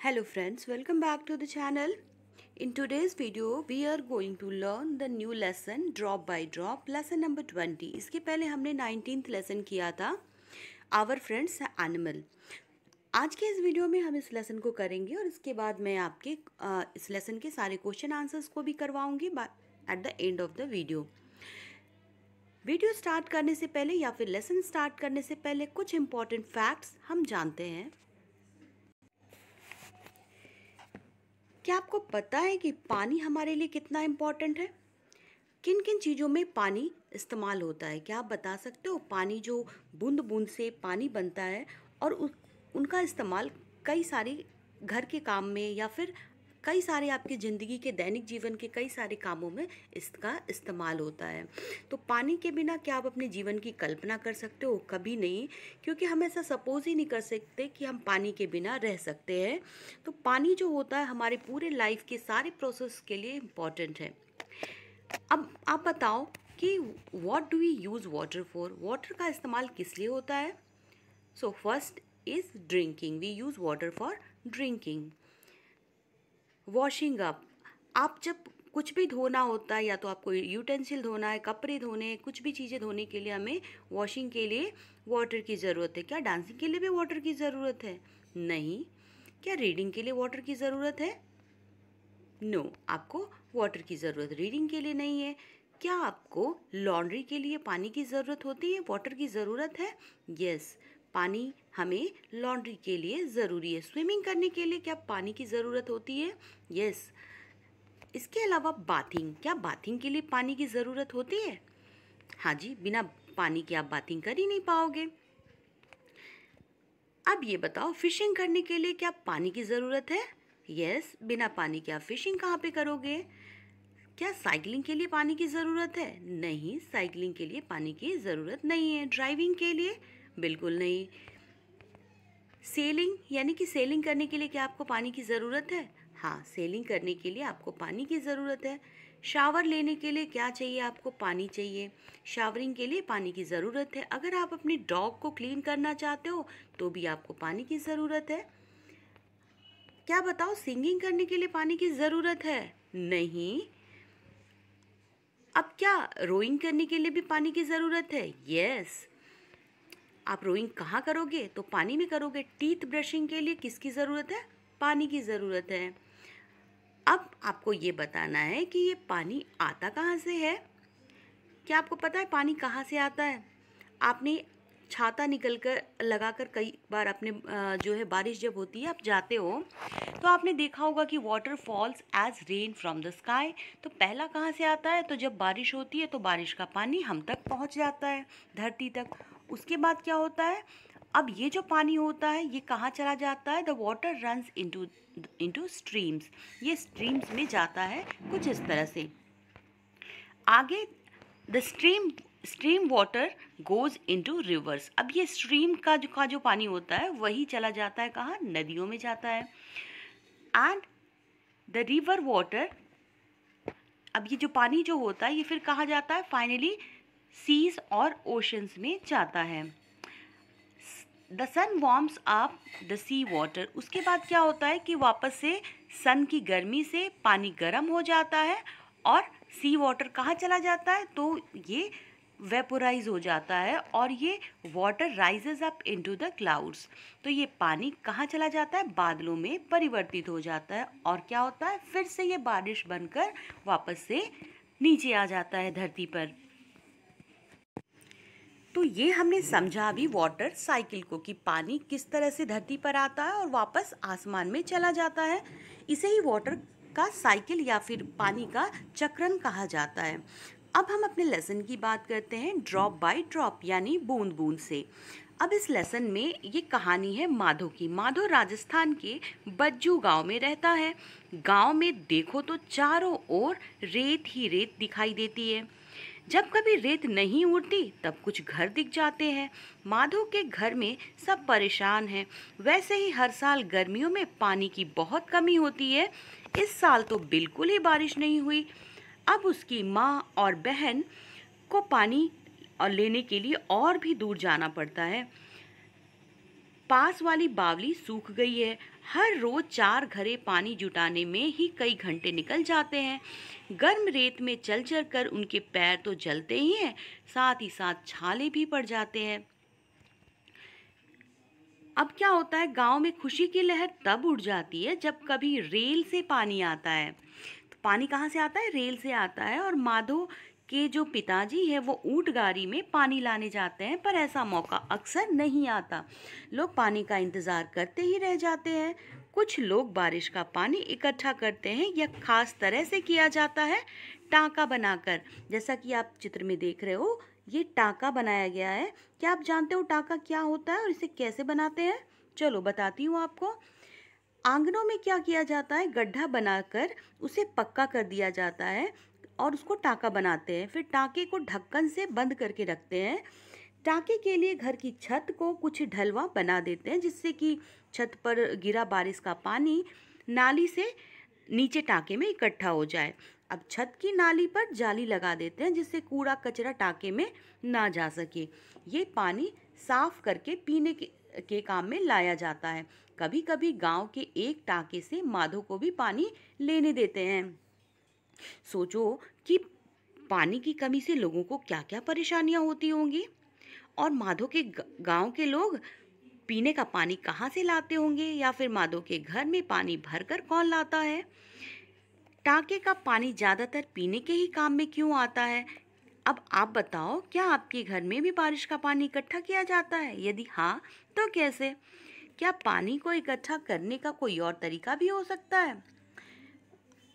hello friends welcome back to the channel in today's video we are going to learn the new lesson drop by drop lesson number 20 इसके पहले हमने 19th lesson किया था our friends animal आज के इस video में हम इस लेसन को करेंगे और इसके बाद मैं आपके इस लेसन के सारे क्वेश्चन आंसर्स को भी करवाऊंगी at the end of the video video start करने से पहले या फिर लेसन स्टार्ट करने से पहले कुछ इंपॉर्टेंट फैक्ट्स हम जानते हैं क्या आपको पता है कि पानी हमारे लिए कितना इम्पॉर्टेंट है किन किन चीज़ों में पानी इस्तेमाल होता है क्या आप बता सकते हो पानी जो बूंद बूंद से पानी बनता है और उनका इस्तेमाल कई सारी घर के काम में या फिर कई सारे आपके ज़िंदगी के दैनिक जीवन के कई सारे कामों में इसका इस्तेमाल होता है तो पानी के बिना क्या आप अपने जीवन की कल्पना कर सकते हो कभी नहीं क्योंकि हम ऐसा सपोज ही नहीं कर सकते कि हम पानी के बिना रह सकते हैं तो पानी जो होता है हमारे पूरे लाइफ के सारे प्रोसेस के लिए इम्पॉर्टेंट है अब आप बताओ कि what do we use water for water का इस्तेमाल किस लिए होता है so first is drinking we use water for drinking washing up आप जब कुछ भी धोना होता है या तो आपको यूटेंसिल धोना है कपड़े धोने कुछ भी चीज़ें धोने के लिए हमें वॉशिंग के लिए वाटर की ज़रूरत है क्या डांसिंग के लिए भी वाटर की ज़रूरत है नहीं क्या रीडिंग के लिए वाटर की ज़रूरत है नो no, आपको वाटर की ज़रूरत रीडिंग के लिए नहीं है क्या आपको लॉन्ड्री के लिए पानी की ज़रूरत होती है वाटर की ज़रूरत है यस yes, पानी हमें लॉन्ड्री के लिए ज़रूरी है स्विमिंग करने के लिए क्या पानी की ज़रूरत होती है यस इसके अलावा बाथिंग क्या बाथिंग के लिए पानी की ज़रूरत होती है हाँ जी बिना पानी के आप बाथिंग कर ही नहीं पाओगे अब ये बताओ फिशिंग करने के लिए क्या पानी की ज़रूरत है यस बिना पानी के आप फिशिंग कहाँ पे करोगे क्या साइकिलिंग के लिए पानी की ज़रूरत है नहीं साइकिलिंग के लिए पानी की ज़रूरत नहीं है ड्राइविंग के लिए बिल्कुल नहीं सेलिंग यानी कि सेलिंग करने के लिए क्या आपको पानी की ज़रूरत है हाँ सेलिंग करने के लिए आपको पानी की ज़रूरत है शावर लेने के लिए क्या चाहिए आपको पानी चाहिए शावरिंग के लिए पानी की ज़रूरत है अगर आप अपने डॉग को क्लीन करना चाहते हो तो भी आपको पानी की ज़रूरत है क्या बताओ सिंगिंग करने के लिए पानी की ज़रूरत है नहीं अब क्या रोइंग करने के लिए भी पानी की ज़रूरत है यस आप रोइंग कहाँ करोगे तो पानी में करोगे टीथ ब्रशिंग के लिए किसकी ज़रूरत है पानी की ज़रूरत है अब आपको ये बताना है कि ये पानी आता कहाँ से है क्या आपको पता है पानी कहाँ से आता है आपने छाता निकल कर लगा कर कई बार अपने जो है बारिश जब होती है आप जाते हो तो आपने देखा होगा कि water falls as rain from the sky तो पहला कहाँ से आता है तो जब बारिश होती है तो बारिश का पानी हम तक पहुँच जाता है धरती तक उसके बाद क्या होता है अब ये जो पानी होता है ये कहाँ चला जाता है the water runs into into streams ये स्ट्रीम्स में जाता है कुछ इस तरह से आगे the stream stream water goes into rivers अब ये स्ट्रीम का जो का जो पानी होता है वही चला जाता है कहाँ नदियों में जाता है एंड द रिवर वाटर अब ये जो पानी जो होता है ये फिर कहाँ जाता है फाइनली सीज और ओशंस में जाता है the sun warms up the sea water उसके बाद क्या होता है कि वापस से सन की गर्मी से पानी गर्म हो जाता है और सी वाटर कहाँ चला जाता है तो ये वेपोराइज हो जाता है और ये water rises up into the clouds तो ये पानी कहाँ चला जाता है बादलों में परिवर्तित हो जाता है और क्या होता है फिर से ये बारिश बनकर वापस से नीचे आ जाता है धरती पर तो ये हमने समझा भी वाटर साइकिल को कि पानी किस तरह से धरती पर आता है और वापस आसमान में चला जाता है इसे ही वाटर का साइकिल या फिर पानी का चक्रण कहा जाता है अब हम अपने लेसन की बात करते हैं ड्रॉप बाय ड्रॉप यानी बूंद बूंद से अब इस लेसन में ये कहानी है माधो की माधो राजस्थान के बज्जू गांव में रहता है गांव में देखो तो चारों ओर रेत ही रेत दिखाई देती है जब कभी रेत नहीं उड़ती तब कुछ घर दिख जाते हैं माधव के घर में सब परेशान हैं वैसे ही हर साल गर्मियों में पानी की बहुत कमी होती है इस साल तो बिल्कुल ही बारिश नहीं हुई अब उसकी माँ और बहन को पानी और लेने के लिए और भी दूर जाना पड़ता है पास वाली बावली सूख गई है हर रोज चार घरे पानी जुटाने में ही कई घंटे निकल जाते हैं गर्म रेत में चल चल कर उनके पैर तो जलते ही हैं साथ ही साथ छाले भी पड़ जाते हैं अब क्या होता है गांव में खुशी की लहर तब उड़ जाती है जब कभी रेल से पानी आता है तो पानी कहाँ से आता है रेल से आता है और माधो के जो पिताजी है वो ऊँट गाड़ी में पानी लाने जाते हैं पर ऐसा मौका अक्सर नहीं आता लोग पानी का इंतज़ार करते ही रह जाते हैं कुछ लोग बारिश का पानी इकट्ठा करते हैं यह खास तरह से किया जाता है टाँका बनाकर जैसा कि आप चित्र में देख रहे हो ये टाँका बनाया गया है क्या आप जानते हो टाँका क्या होता है और इसे कैसे बनाते हैं चलो बताती हूँ आपको आंगनों में क्या किया जाता है गड्ढा बनाकर उसे पक्का कर दिया जाता है और उसको टाका बनाते हैं फिर टाँके को ढक्कन से बंद करके रखते हैं टाँके के लिए घर की छत को कुछ ढलवा बना देते हैं जिससे कि छत पर गिरा बारिश का पानी नाली से नीचे टाँके में इकट्ठा हो जाए अब छत की नाली पर जाली लगा देते हैं जिससे कूड़ा कचरा टाके में ना जा सके ये पानी साफ करके पीने के के काम में लाया जाता है कभी कभी गांव के एक टाके से माधो को भी पानी लेने देते हैं सोचो कि पानी की कमी से लोगों को क्या क्या परेशानियां होती होंगी और माधो के गांव के लोग पीने का पानी कहाँ से लाते होंगे या फिर मादो के घर में पानी भरकर कौन लाता है टाके का पानी ज़्यादातर पीने के ही काम में क्यों आता है अब आप बताओ क्या आपके घर में भी बारिश का पानी इकट्ठा किया जाता है यदि हाँ तो कैसे क्या पानी को इकट्ठा करने का कोई और तरीका भी हो सकता है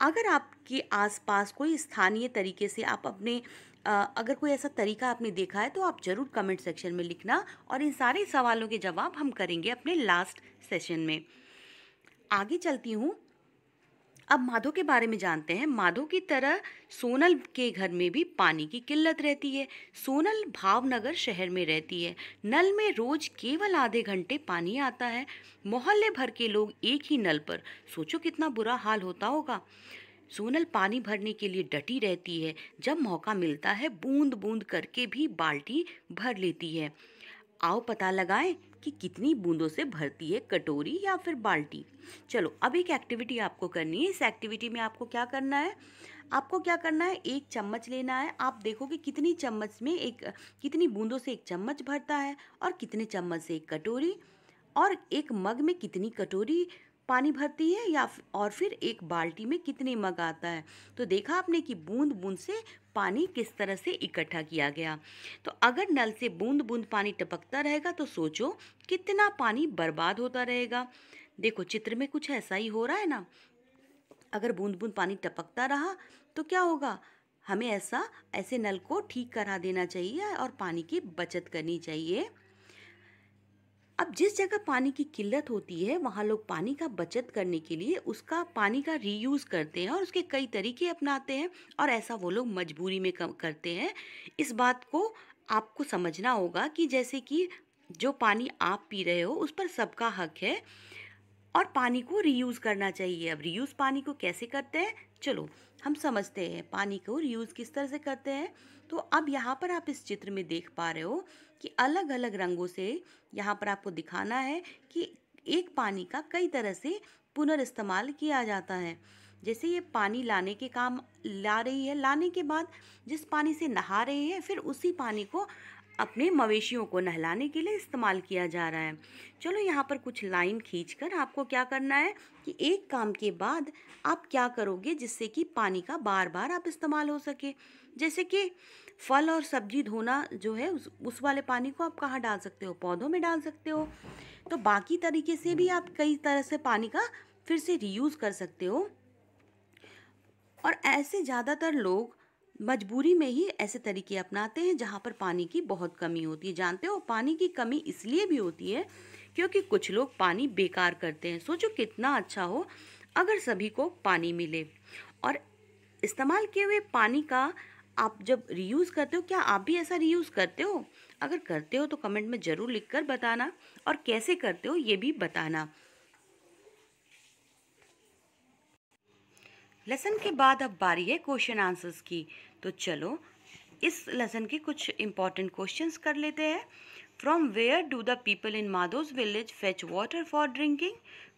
अगर आपके आसपास कोई स्थानीय तरीके से आप अपने अगर कोई ऐसा तरीका आपने देखा है तो आप ज़रूर कमेंट सेक्शन में लिखना और इन सारे सवालों के जवाब हम करेंगे अपने लास्ट सेशन में आगे चलती हूँ अब माधो के बारे में जानते हैं माधो की तरह सोनल के घर में भी पानी की किल्लत रहती है सोनल भावनगर शहर में रहती है नल में रोज केवल आधे घंटे पानी आता है मोहल्ले भर के लोग एक ही नल पर सोचो कितना बुरा हाल होता होगा सोनल पानी भरने के लिए डटी रहती है जब मौका मिलता है बूंद बूंद करके भी बाल्टी भर लेती है आओ पता लगाएं कि कितनी बूंदों से भरती है कटोरी या फिर बाल्टी चलो अब एक एक्टिविटी आपको करनी है इस एक्टिविटी में आपको क्या करना है आपको क्या करना है एक चम्मच लेना है आप देखो कि कितनी चम्मच में एक कितनी बूंदों से एक चम्मच भरता है और कितने चम्मच से एक कटोरी और एक मग में कितनी कटोरी पानी भरती है या और फिर एक बाल्टी में कितने मग आता है तो देखा आपने कि बूंद बूंद से पानी किस तरह से इकट्ठा किया गया तो अगर नल से बूंद बूंद पानी टपकता रहेगा तो सोचो कितना पानी बर्बाद होता रहेगा देखो चित्र में कुछ ऐसा ही हो रहा है ना अगर बूंद बूंद पानी टपकता रहा तो क्या होगा हमें ऐसा ऐसे नल को ठीक करा देना चाहिए और पानी की बचत करनी चाहिए अब जिस जगह पानी की किल्लत होती है वहाँ लोग पानी का बचत करने के लिए उसका पानी का रीयूज़ करते हैं और उसके कई तरीके अपनाते हैं और ऐसा वो लोग मजबूरी में करते हैं इस बात को आपको समझना होगा कि जैसे कि जो पानी आप पी रहे हो उस पर सबका हक है और पानी को रीयूज़ करना चाहिए अब रीयूज़ पानी को कैसे करते हैं चलो हम समझते हैं पानी को रीयूज़ किस तरह से करते हैं तो अब यहाँ पर आप इस चित्र में देख पा रहे हो कि अलग अलग रंगों से यहाँ पर आपको दिखाना है कि एक पानी का कई तरह से पुनर्इस्तेमाल किया जाता है जैसे ये पानी लाने के काम ला रही है लाने के बाद जिस पानी से नहा रही है फिर उसी पानी को अपने मवेशियों को नहलाने के लिए इस्तेमाल किया जा रहा है चलो यहाँ पर कुछ लाइन खींचकर आपको क्या करना है कि एक काम के बाद आप क्या करोगे जिससे कि पानी का बार बार आप इस्तेमाल हो सके जैसे कि फल और सब्जी धोना जो है उस उस वाले पानी को आप कहाँ डाल सकते हो पौधों में डाल सकते हो तो बाकी तरीके से भी आप कई तरह से पानी का फिर से रीयूज़ कर सकते हो और ऐसे ज़्यादातर लोग मजबूरी में ही ऐसे तरीके अपनाते हैं जहाँ पर पानी की बहुत कमी होती है जानते हो पानी की कमी इसलिए भी होती है क्योंकि कुछ लोग पानी बेकार करते हैं सोचो कितना अच्छा हो अगर सभी को पानी मिले और इस्तेमाल किए हुए पानी का आप जब रीयूज़ करते हो क्या आप भी ऐसा रीयूज़ करते हो अगर करते हो तो कमेंट में ज़रूर लिख कर बताना और कैसे करते हो ये भी बताना लेसन के बाद अब बारी है क्वेश्चन आंसर्स की तो चलो इस लेसन के कुछ इंपॉर्टेंट क्वेश्चन कर लेते हैं from where do the people in Madho's village fetch water for drinking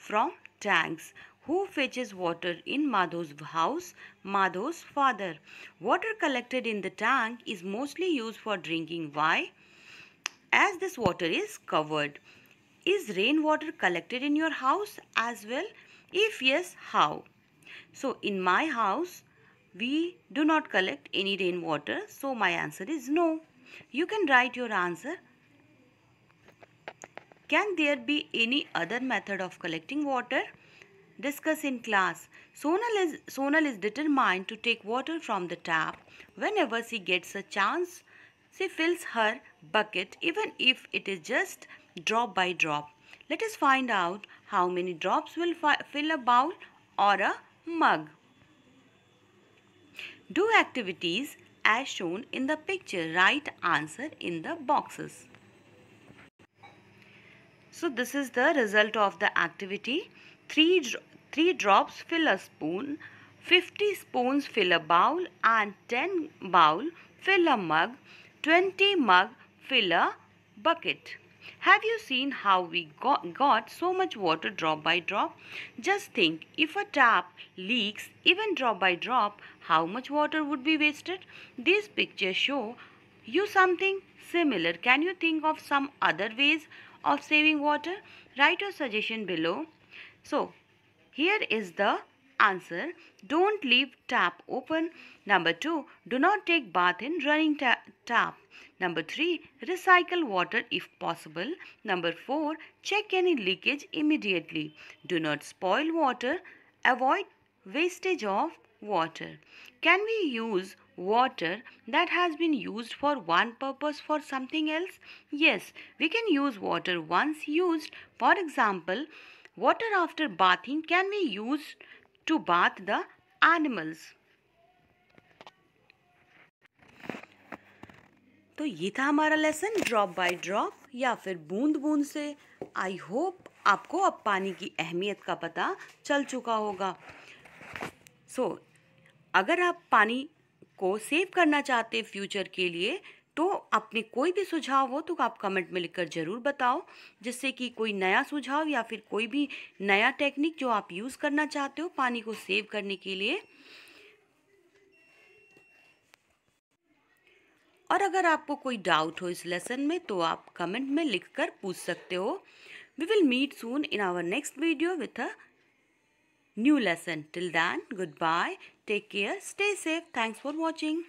from tanks who is water in Madho's house Madho's father water collected in the tank is mostly use for drinking why as this water is covered is rain water collected in your house as well if yes how So in my house, we do not collect any rainwater. So my answer is no. You can write your answer. Can there be any other method of collecting water? Discuss in class. Sonal is, Sonal is determined to take water from the tap. Whenever she gets a chance, she fills her bucket even if it is just drop by drop. Let us find out how many drops will fill a bowl or a mug. Do activities as shown in the picture. Write answer in the boxes. So this is the result of the activity. 3, three drops fill a spoon, 50 spoons fill a bowl and 10 bowl fill a mug, 20 mug fill a bucket. Have you seen how we got, got so much water drop by drop? Just think, if a tap leaks even drop by drop, how much water would be wasted? These pictures show you something similar. Can you think of some other ways of saving water? Write your suggestion below. So, here is the Answer Don't leave tap open. Number 2. Do not take bath in running ta tap. Number 3. Recycle water if possible. Number 4. Check any leakage immediately. Do not spoil water. Avoid wastage of water. Can we use water that has been used for one purpose for something else? Yes, we can use water once used. For example, water after bathing can be used to bath the animals. तो ये था हमारा lesson drop by drop या फिर बूंद बूंद से I hope आपको अब पानी की अहमियत का पता चल चुका होगा सो so, अगर आप पानी को सेव करना चाहते फ्यूचर के लिए तो आपने कोई भी सुझाव हो तो आप कमेंट में लिखकर ज़रूर बताओ जिससे कि कोई नया सुझाव या फिर कोई भी नया टेक्निक जो आप यूज़ करना चाहते हो पानी को सेव करने के लिए और अगर आपको कोई डाउट हो इस लेसन में तो आप कमेंट में लिखकर पूछ सकते हो we will meet soon in our next video with a lesson till then good bye take care stay safe thanks for watching